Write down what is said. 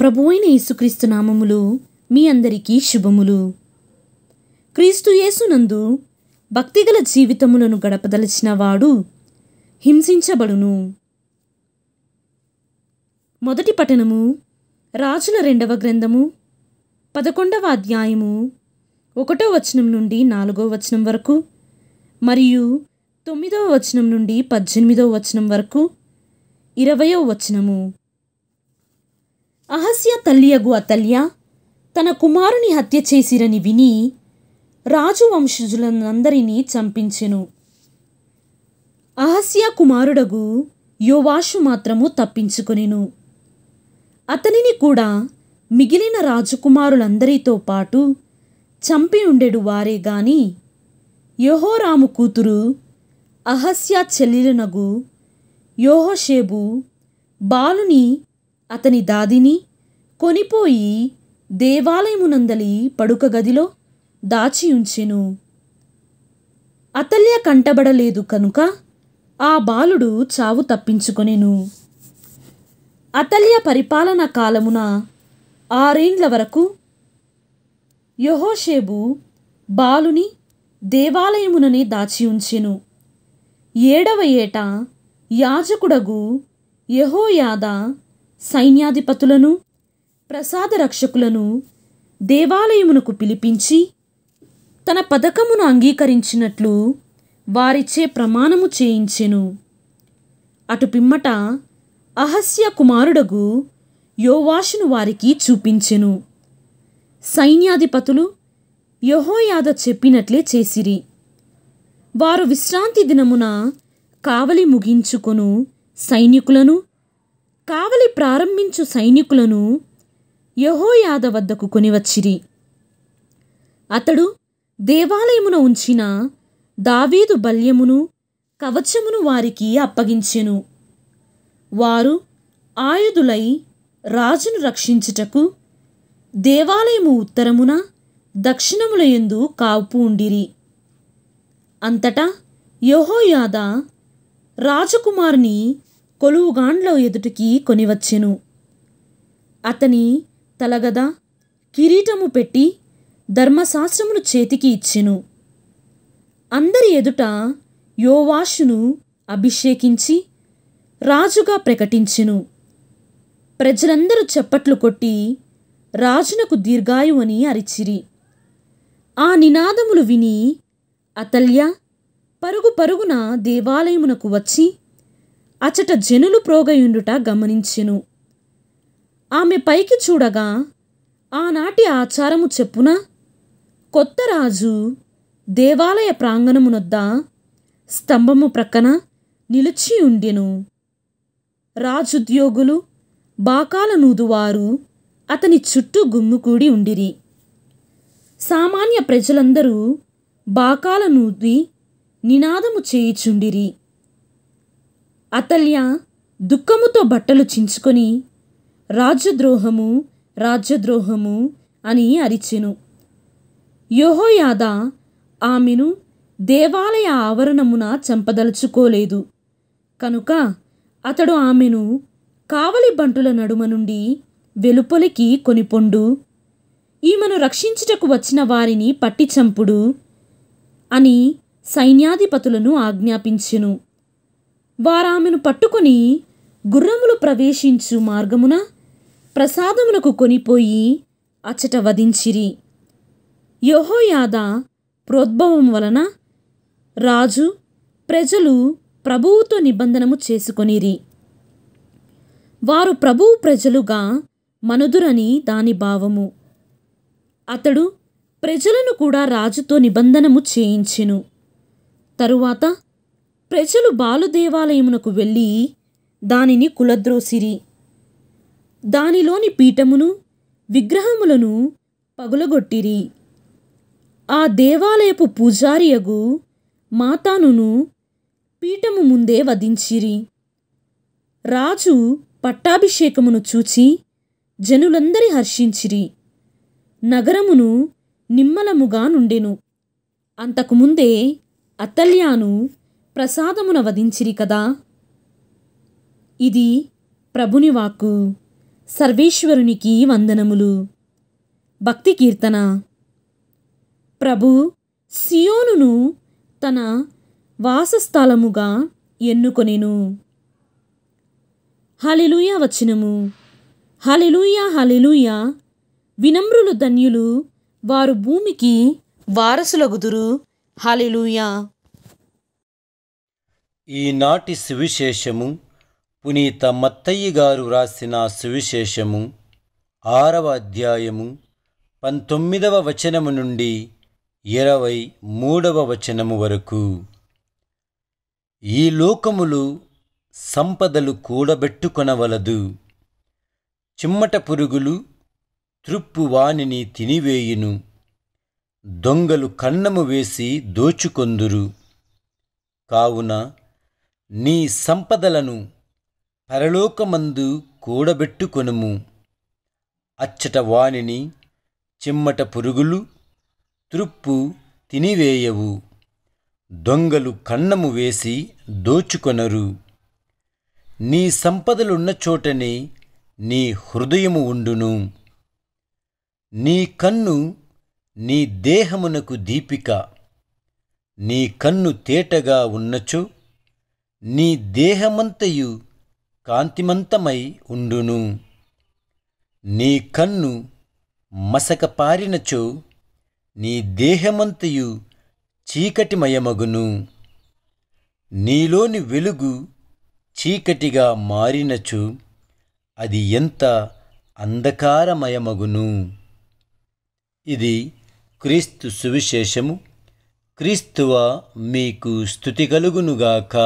ప్రభు అయిన యేసుక్రీస్తు నామములు మీ అందరికీ శుభములు క్రీస్తు యేసునందు భక్తిగల జీవితములను గడపదలిచిన వాడు హింసించబడును మొదటి పఠనము రాజుల రెండవ గ్రంథము పదకొండవ అధ్యాయము ఒకటో వచనం నుండి నాలుగో వచనం వరకు మరియు తొమ్మిదవ వచనం నుండి పద్దెనిమిదవ వచనం వరకు ఇరవయో వచనము అహస్య తల్లియగు అతల్య తన కుమారుని హత్య చేసిరని విని రాజు వంశజులనందరినీ చంపించెను అహస్య కుమారుడగు యోవాషు మాత్రము తప్పించుకొనిను అతనిని కూడా మిగిలిన రాజకుమారులందరితో పాటు చంపి ఉండెడు వారే గాని యోహోరాము కూతురు అహస్య చెల్లెలునగు యోహోషేబు బాలుని అతని దాదిని కొనిపోయి దేవాలయమునందలి పడుక గదిలో దాచియుంచెను అతల్య కంటబడలేదు కనుక ఆ బాలుడు చావు తప్పించుకొనెను అతల్య పరిపాలన కాలమున ఆరేండ్ల వరకు యహోషేబు బాలుని దేవాలయముననే దాచియుంచెను ఏడవ ఏట యాజకుడగు యహోయాద సైన్యాధిపతులను ప్రసాద రక్షకులను దేవాలయమునకు పిలిపించి తన పథకమును అంగీకరించినట్లు వారిచే ప్రమాణము చేయించెను అటు పిమ్మట అహస్య కుమారుడగు యోవాషును వారికి చూపించెను సైన్యాధిపతులు యహోయాద చెప్పినట్లే చేసిరి వారు విశ్రాంతి దినమున కావలి ముగించుకొను సైనికులను కావలి ప్రారంభించు సైనికులను యహోయాద వద్దకు కొనివచ్చిరి అతడు దేవాలయమున ఉంచిన దావీదు బల్యమును కవచమును వారికి అప్పగించెను వారు ఆయుధులై రాజును రక్షించుటకు దేవాలయము ఉత్తరమున దక్షిణముల కాపు ఉండిరి అంతటా యహోయాద రాజకుమారుని కొలువుగాండ్ల ఎదుటికి కొనివచ్చెను అతని తలగద కిరీటము పెట్టి ధర్మశాస్త్రమును చేతికి ఇచ్చెను అందరి ఎదుట యోవాషును అభిషేకించి రాజుగా ప్రకటించెను ప్రజలందరూ చెప్పట్లు కొట్టి రాజునకు దీర్ఘాయువని అని అరిచిరి ఆ నినాదములు విని అతల్య పరుగు పరుగున దేవాలయమునకు వచ్చి అచట జనులు ప్రోగయుండుట గమనించెను ఆమె పైకి చూడగా ఆనాటి ఆచారము చెప్పున కొత్త రాజు దేవాలయ ప్రాంగణమునొద్ద స్తంభము ప్రక్కన నిలిచి ఉండెను రాజుద్యోగులు బాకాల నూదువారు అతని చుట్టూ గుమ్ముకూడి ఉండిరి సామాన్య ప్రజలందరూ బాకాల నూది నినాదము చేయిచుండిరి అతల్య దుఃఖముతో బట్టలు చించుకొని రాజద్రోహము రాజద్రోహము అని అరిచెను యోహోయాద ఆమెను దేవాలయ ఆవరణమున చంపదలుచుకోలేదు కనుక అతడు ఆమెను కావలి బంటుల నడుమ నుండి వెలుపలికి కొనిపొండు ఈమెను రక్షించుటకు వచ్చిన వారిని పట్టి చంపుడు అని సైన్యాధిపతులను ఆజ్ఞాపించెను వారామెను పట్టుకుని గుర్రములు ప్రవేశించు మార్గమున ప్రసాదమునకు కొనిపోయి అచ్చట వధించిరి యహోయాద ప్రోద్భవం వలన రాజు ప్రజలు ప్రభువుతో నిబంధనము చేసుకొనిరి వారు ప్రభువు ప్రజలుగా మనుదురని దాని భావము అతడు ప్రజలను కూడా రాజుతో నిబంధనము చేయించెను తరువాత ప్రజలు బాలుదేవాలయమునకు వెళ్ళి దానిని కులద్రోసిరి దానిలోని పీఠమును విగ్రహములను పగులగొట్టిరి ఆ దేవాలయపు పూజారియగు మాతానును పీఠము ముందే వధించిరి రాజు పట్టాభిషేకమును చూచి జనులందరి హర్షించిరి నగరమును నిమ్మలముగా నుండెను అంతకుముందే అతల్యాను ప్రసాదమున వధించిరి కదా ఇది ప్రభుని వాక్కు సర్వేశ్వరునికి వందనములు భక్తి కీర్తన ప్రభు సియోనును తన వాసస్థలముగా ఎన్నుకొనెను హలెలుయ వచనము హలెలుయ హలెలుయ వినమ్రులు ధన్యులు వారు భూమికి వారసులగుదురు హలెలుయ ఈనాటి సువిశేషము పునీత మత్తయ్య గారు వ్రాసిన సువిశేషము ఆరవ అధ్యాయము పంతొమ్మిదవ వచనము నుండి ఇరవై మూడవ వచనము వరకు ఈ లోకములు సంపదలు కూడబెట్టుకొనవలదు చిమ్మట పురుగులు తృప్పు వానిని తినివేయును దొంగలు కన్నము వేసి దోచుకొందురు కావున నీ సంపదలను పరలోకమందు కూడబెట్టుకొనుము అచ్చట వాణిని చిమ్మట పురుగులు తృప్పు తినివేయవు దొంగలు కన్నము వేసి దోచుకొనరు నీ సంపదలున్న చోటనే నీ హృదయము ఉండును నీ కన్ను నీ దేహమునకు దీపిక నీ కన్ను తేటగా ఉన్నచో నీ దేహమంతయు కాంతిమంతమై ఉండును నీ కన్ను మసక పారినచో నీ దేహమంతయు చీకటిమయమగును నీలోని వెలుగు చీకటిగా మారినచు అది ఎంత అంధకారమయమగును ఇది క్రీస్తు సువిశేషము క్రీస్తువ మీకు స్థుతి కలుగునుగాక